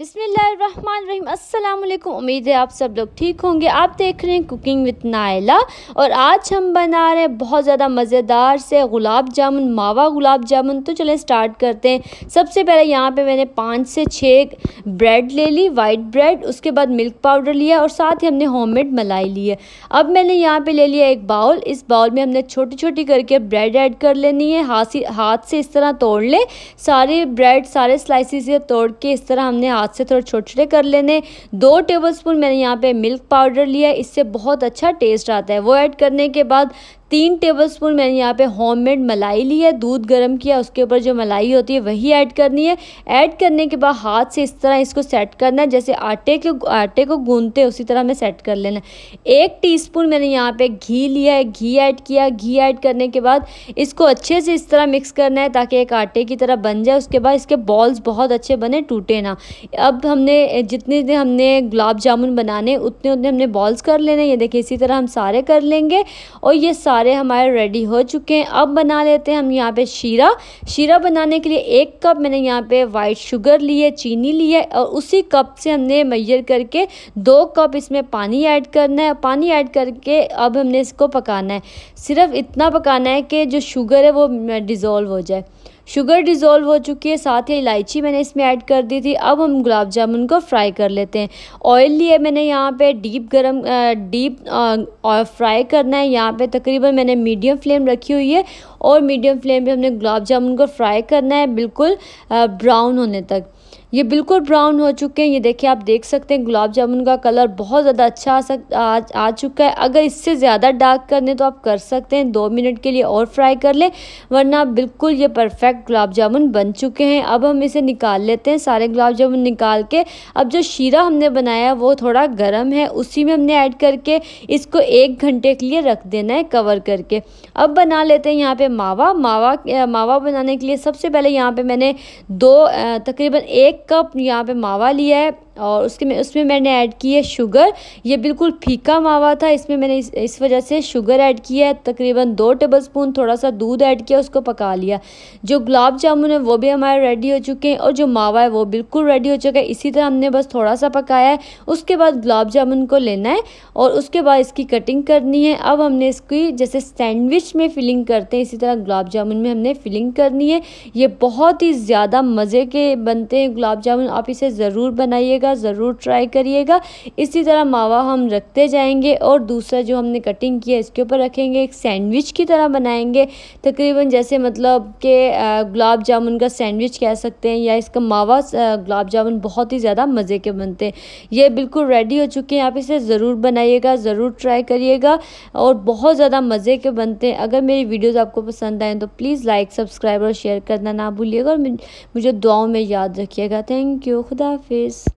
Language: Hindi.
बिसमीम अल्लाम उम्मीद है आप सब लोग ठीक होंगे आप देख रहे हैं कुकिंग विद नायला और आज हम बना रहे हैं बहुत ज़्यादा मज़ेदार से गुलाब जामुन मावा गुलाब जामुन तो चलें स्टार्ट करते हैं सबसे पहले यहाँ पे मैंने पाँच से छः ब्रेड ले ली वाइट ब्रेड उसके बाद मिल्क पाउडर लिया और साथ ही हमने मेड मलाई ली है अब मैंने यहाँ पर ले लिया एक बाउल इस बाउल में हमने छोटी छोटी करके ब्रेड ऐड कर लेनी है हाथ से हाथ से इस तरह तोड़ लें सारे ब्रेड सारे स्लाइसिस तोड़ के इस तरह हमने हाथ हाथ से थोड़े छोटे छोटे कर लेने दो टेबल स्पून मैंने यहाँ पर मिल्क पाउडर लिया इससे बहुत अच्छा टेस्ट आता है वो ऐड करने के बाद तीन टेबलस्पून मैंने यहाँ पे होममेड मलाई ली है दूध गर्म किया उसके ऊपर जो मलाई होती है वही ऐड करनी है ऐड करने के बाद हाथ से इस तरह इसको सेट करना है जैसे आटे के आटे को गूंदते उसी तरह हमें सेट कर लेना है एक टीस्पून मैंने यहाँ पे घी लिया है घी ऐड किया घी ऐड करने के बाद इसको अच्छे से इस तरह मिक्स करना है ताकि एक आटे की तरह बन जाए उसके बाद इसके बॉल्स बहुत अच्छे बने टूटे ना अब हमने जितने दिन हमने गुलाब जामुन बनाने उतने उतने हमने बॉल्स कर लेने ये देखिए इसी तरह हम सारे कर लेंगे और ये सारे सारे हमारे रेडी हो चुके हैं अब बना लेते हैं हम यहाँ पे शीरा शीरा बनाने के लिए एक कप मैंने यहाँ पे वाइट शुगर ली है चीनी ली है और उसी कप से हमने मैयर करके दो कप इसमें पानी ऐड करना है पानी ऐड करके अब हमने इसको पकाना है सिर्फ इतना पकाना है कि जो शुगर है वो डिज़ोल्व हो जाए शुगर डिज़ोल्व हो चुकी है साथ ही इलायची मैंने इसमें ऐड कर दी थी अब हम गुलाब जामुन को फ्राई कर लेते हैं ऑयल लिए मैंने यहाँ पे डीप गरम डीप फ्राई करना है यहाँ पे तकरीबन मैंने मीडियम फ्लेम रखी हुई है और मीडियम फ्लेम पे हमने गुलाब जामुन को फ्राई करना है बिल्कुल ब्राउन होने तक ये बिल्कुल ब्राउन हो चुके हैं ये देखिए आप देख सकते हैं गुलाब जामुन का कलर बहुत ज़्यादा अच्छा आ सक आ, आ चुका है अगर इससे ज़्यादा डार्क करने तो आप कर सकते हैं दो मिनट के लिए और फ्राई कर लें वरना बिल्कुल ये परफेक्ट गुलाब जामुन बन चुके हैं अब हम इसे निकाल लेते हैं सारे गुलाब जामुन निकाल के अब जो शीरा हमने बनाया वो थोड़ा गर्म है उसी में हमने ऐड करके इसको एक घंटे के लिए रख देना है कवर करके अब बना लेते हैं यहाँ पर मावा मावा मावा बनाने के लिए सबसे पहले यहाँ पे मैंने दो तकरीबन एक कप यहाँ पे मावा लिया है और उसके में उसमें मैंने ऐड की है शुगर ये बिल्कुल फीका मावा था इसमें मैंने इस, इस वजह से शुगर ऐड किया है तकरीबन दो टेबल स्पून थोड़ा सा दूध ऐड किया उसको पका लिया जो गुलाब जामुन है वो भी हमारे रेडी हो चुके हैं और जो मावा है वो बिल्कुल रेडी हो चुका है इसी तरह हमने बस थोड़ा सा पकाया है उसके बाद गुलाब जामुन को लेना है और उसके बाद इसकी कटिंग करनी है अब हमने इसकी जैसे सैंडविच में फिलिंग करते हैं इसी तरह गुलाब जामुन में हमने फिलिंग करनी है ये बहुत ही ज़्यादा मज़े के बनते हैं गुलाब जामुन आप इसे ज़रूर बनाइए लीजिएगा ज़रूर ट्राई करिएगा इसी तरह मावा हम रखते जाएंगे और दूसरा जो हमने कटिंग किया इसके ऊपर रखेंगे एक सैंडविच की तरह बनाएंगे तकरीबन जैसे मतलब के गुलाब जामुन का सैंडविच कह सकते हैं या इसका मावा गुलाब जामुन बहुत ही ज़्यादा मज़े के बनते हैं ये बिल्कुल रेडी हो चुके हैं आप इसे ज़रूर बनाइएगा ज़रूर ट्राई करिएगा और बहुत ज़्यादा मज़े के बनते हैं अगर मेरी वीडियोज़ आपको पसंद आए तो प्लीज़ लाइक सब्सक्राइब और शेयर करना ना भूलिएगा और मुझे दुआओं में याद रखिएगा थैंक यू खुदाफिज़